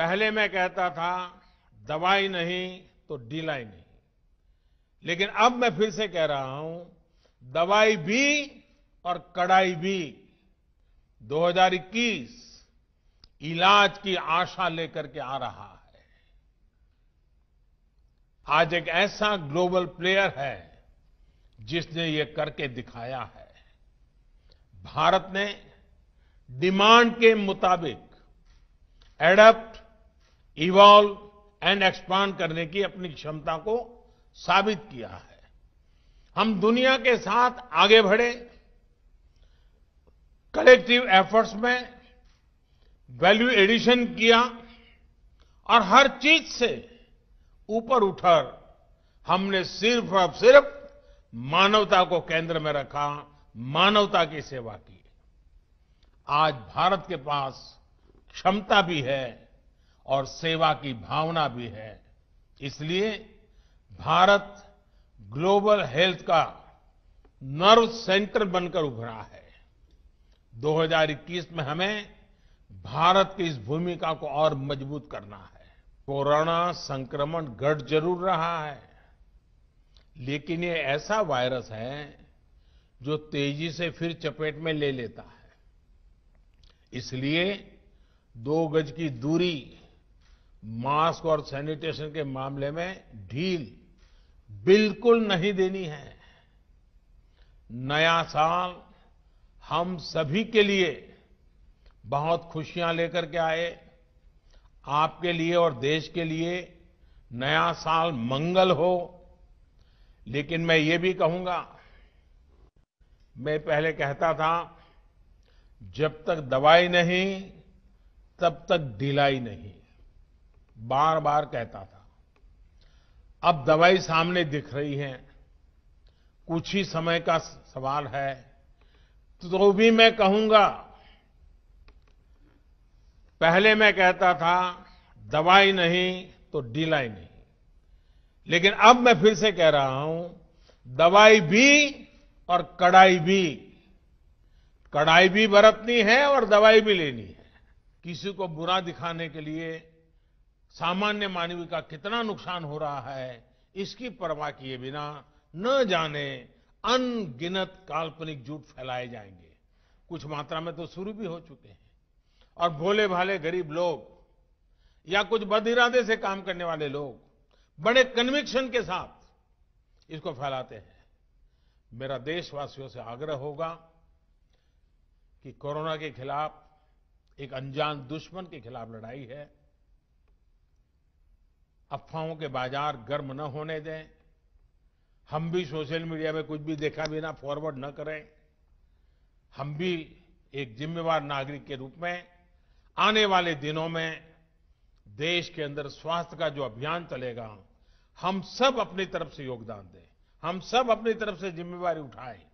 पहले मैं कहता था दवाई नहीं तो ढिलाई नहीं लेकिन अब मैं फिर से कह रहा हूं दवाई भी और कड़ाई भी 2021 इलाज की आशा लेकर के आ रहा है आज एक ऐसा ग्लोबल प्लेयर है जिसने ये करके दिखाया है भारत ने डिमांड के मुताबिक एडप्ट इवॉल्व एंड एक्सपांड करने की अपनी क्षमता को साबित किया है हम दुनिया के साथ आगे बढ़े कलेक्टिव एफर्ट्स में वैल्यू एडिशन किया और हर चीज से ऊपर उठकर हमने सिर्फ और सिर्फ मानवता को केंद्र में रखा मानवता की सेवा की आज भारत के पास क्षमता भी है और सेवा की भावना भी है इसलिए भारत ग्लोबल हेल्थ का नर्व सेंटर बनकर उभरा है 2021 में हमें भारत की इस भूमिका को और मजबूत करना है कोरोना संक्रमण घट जरूर रहा है लेकिन ये ऐसा वायरस है जो तेजी से फिर चपेट में ले लेता है इसलिए दो गज की दूरी मास्क और सैनिटेशन के मामले में ढील बिल्कुल नहीं देनी है नया साल हम सभी के लिए बहुत खुशियां लेकर के आए आपके लिए और देश के लिए नया साल मंगल हो लेकिन मैं ये भी कहूंगा मैं पहले कहता था जब तक दवाई नहीं तब तक ढिलाई नहीं बार बार कहता था अब दवाई सामने दिख रही है कुछ ही समय का सवाल है तो भी मैं कहूंगा पहले मैं कहता था दवाई नहीं तो डीलाई नहीं लेकिन अब मैं फिर से कह रहा हूं दवाई भी और कड़ाई भी कड़ाई भी बरतनी है और दवाई भी लेनी है किसी को बुरा दिखाने के लिए सामान्य मानवी का कितना नुकसान हो रहा है इसकी परवाह किए बिना न जाने अनगिनत काल्पनिक झूठ फैलाए जाएंगे कुछ मात्रा में तो शुरू भी हो चुके हैं और भोले भाले गरीब लोग या कुछ बद इरादे से काम करने वाले लोग बड़े कन्विक्शन के साथ इसको फैलाते हैं मेरा देशवासियों से आग्रह होगा कि कोरोना के खिलाफ एक अनजान दुश्मन के खिलाफ लड़ाई है अफवाहों के बाजार गर्म न होने दें हम भी सोशल मीडिया में कुछ भी देखा बिना फॉरवर्ड न करें हम भी एक जिम्मेवार नागरिक के रूप में आने वाले दिनों में देश के अंदर स्वास्थ्य का जो अभियान चलेगा हम सब अपनी तरफ से योगदान दें हम सब अपनी तरफ से जिम्मेवारी उठाएं